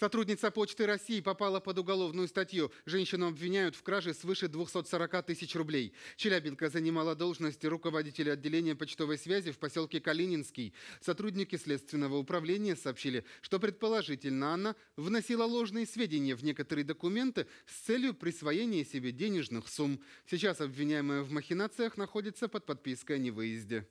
Сотрудница Почты России попала под уголовную статью. Женщину обвиняют в краже свыше 240 тысяч рублей. Челябинка занимала должность руководителя отделения почтовой связи в поселке Калининский. Сотрудники Следственного управления сообщили, что предположительно она вносила ложные сведения в некоторые документы с целью присвоения себе денежных сумм. Сейчас обвиняемая в махинациях находится под подпиской о невыезде.